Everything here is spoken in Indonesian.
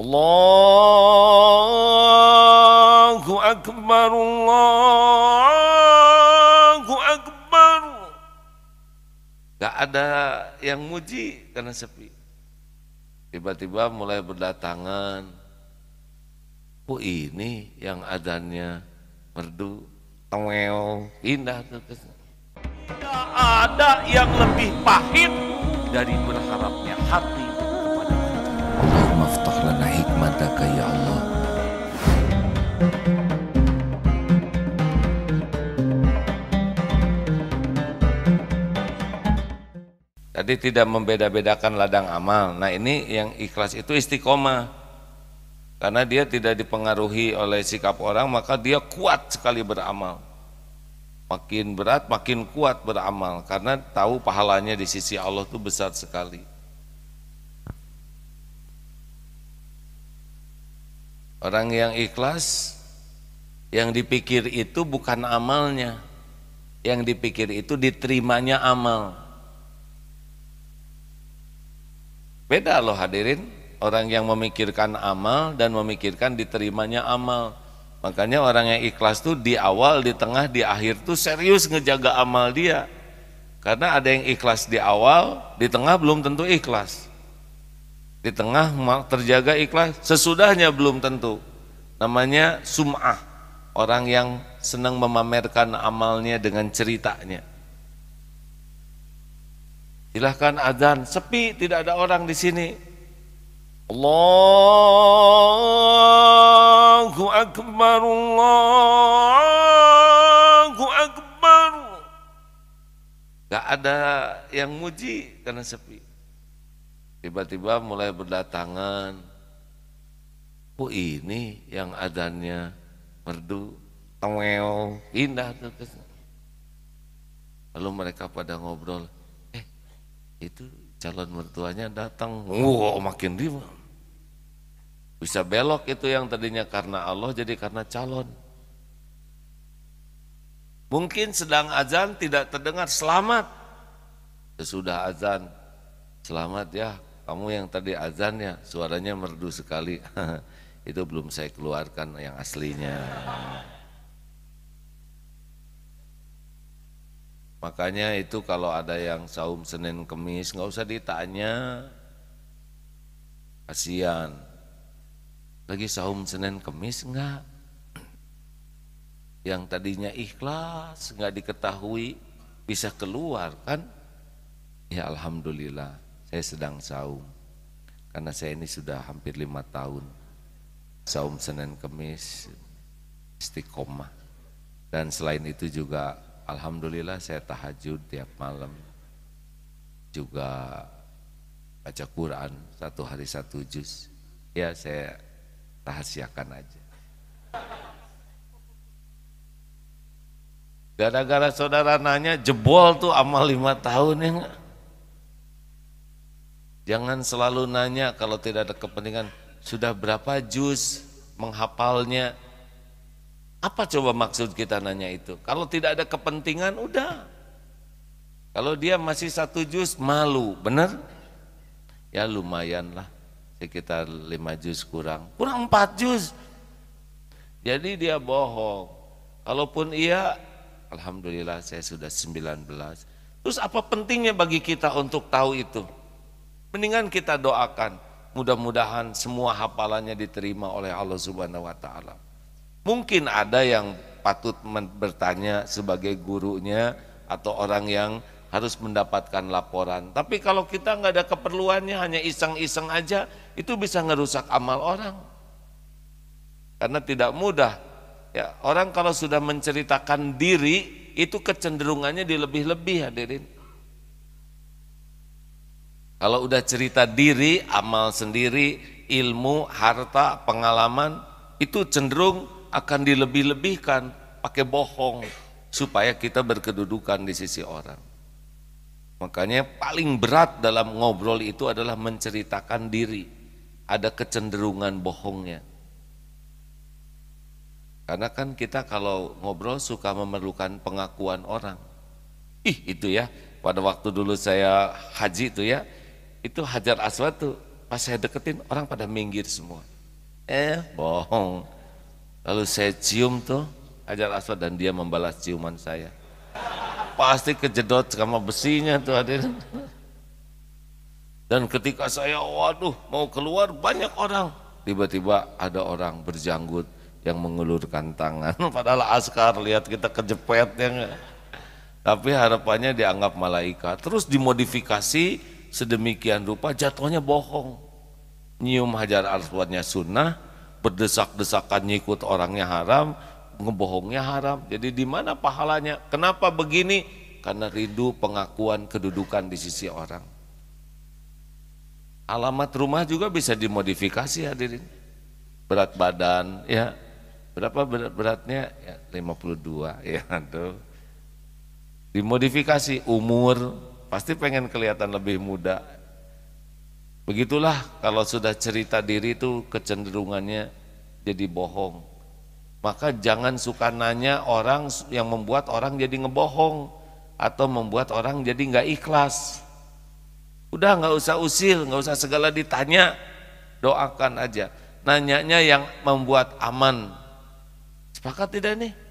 Allahu Akbar Allahu Akbar Gak ada yang muji karena sepi Tiba-tiba mulai berdatangan bu oh ini yang adanya merdu Tengel indah tuh. Tidak ada yang lebih pahit dari berharapnya hati sabda ya Allah. Tadi tidak membeda-bedakan ladang amal. Nah ini yang ikhlas itu istiqomah. Karena dia tidak dipengaruhi oleh sikap orang, maka dia kuat sekali beramal. Makin berat, makin kuat beramal. Karena tahu pahalanya di sisi Allah itu besar sekali. Orang yang ikhlas yang dipikir itu bukan amalnya. Yang dipikir itu diterimanya amal. Beda loh hadirin, orang yang memikirkan amal dan memikirkan diterimanya amal. Makanya orang yang ikhlas tuh di awal, di tengah, di akhir tuh serius ngejaga amal dia. Karena ada yang ikhlas di awal, di tengah belum tentu ikhlas di tengah terjaga ikhlas sesudahnya belum tentu namanya sum'ah orang yang senang memamerkan amalnya dengan ceritanya silahkan adzan sepi tidak ada orang di sini Allahu Akbar Allahu Akbar Gak ada yang muji karena sepi Tiba-tiba mulai berdatangan. Oh ini yang adanya merdu, tengel, indah tuh Lalu mereka pada ngobrol, eh itu calon mertuanya datang, wow makin riba. Bisa belok itu yang tadinya karena Allah jadi karena calon. Mungkin sedang azan tidak terdengar selamat. Sesudah ya azan, selamat ya kamu yang tadi azan ya suaranya merdu sekali itu belum saya keluarkan yang aslinya makanya itu kalau ada yang saum Senin Kemis nggak usah ditanya kasihan lagi saum Senin Kemis nggak? yang tadinya ikhlas nggak diketahui bisa keluar kan ya Alhamdulillah saya sedang saum karena saya ini sudah hampir lima tahun saum Senin Kemis istiqomah dan selain itu juga Alhamdulillah saya tahajud tiap malam juga baca Quran satu hari satu juz ya saya rahasiakan aja gara-gara saudara nanya jebol tuh amal lima tahun ya Jangan selalu nanya kalau tidak ada kepentingan, sudah berapa juz menghafalnya? Apa coba maksud kita nanya itu? Kalau tidak ada kepentingan, udah. Kalau dia masih satu juz, malu, benar? Ya lumayanlah sekitar lima juz kurang. Kurang empat juz. Jadi dia bohong. Kalaupun iya, Alhamdulillah saya sudah sembilan belas Terus apa pentingnya bagi kita untuk tahu itu? Mendingan kita doakan, mudah-mudahan semua hafalannya diterima oleh Allah Subhanahu wa taala. Mungkin ada yang patut bertanya sebagai gurunya atau orang yang harus mendapatkan laporan. Tapi kalau kita nggak ada keperluannya, hanya iseng-iseng aja, itu bisa ngerusak amal orang. Karena tidak mudah. Ya, orang kalau sudah menceritakan diri, itu kecenderungannya dilebih-lebih hadirin. Kalau udah cerita diri, amal sendiri, ilmu, harta, pengalaman, itu cenderung akan dilebih-lebihkan pakai bohong supaya kita berkedudukan di sisi orang. Makanya paling berat dalam ngobrol itu adalah menceritakan diri. Ada kecenderungan bohongnya. Karena kan kita kalau ngobrol suka memerlukan pengakuan orang. Ih itu ya, pada waktu dulu saya haji itu ya, itu Hajar Aswad tuh pas saya deketin orang pada minggir semua. Eh, bohong. Lalu saya cium tuh Hajar Aswad dan dia membalas ciuman saya. Pasti kejedot sama besinya tuh hadir. Dan ketika saya waduh mau keluar banyak orang. Tiba-tiba ada orang berjanggut yang mengulurkan tangan. Padahal askar lihat kita kejepet ya Tapi harapannya dianggap malaikat. Terus dimodifikasi sedemikian rupa jatuhnya bohong. Nyium hajar aswadnya sunnah, berdesak-desakan nyikut orangnya haram, ngebohongnya haram. Jadi di mana pahalanya? Kenapa begini? Karena rindu pengakuan kedudukan di sisi orang. Alamat rumah juga bisa dimodifikasi hadirin. Berat badan ya. Berapa berat beratnya? Ya, 52 ya tuh. Dimodifikasi umur pasti pengen kelihatan lebih muda. Begitulah kalau sudah cerita diri itu kecenderungannya jadi bohong. Maka jangan suka nanya orang yang membuat orang jadi ngebohong atau membuat orang jadi nggak ikhlas. Udah nggak usah usil, nggak usah segala ditanya, doakan aja. Nanyanya yang membuat aman. Sepakat tidak nih?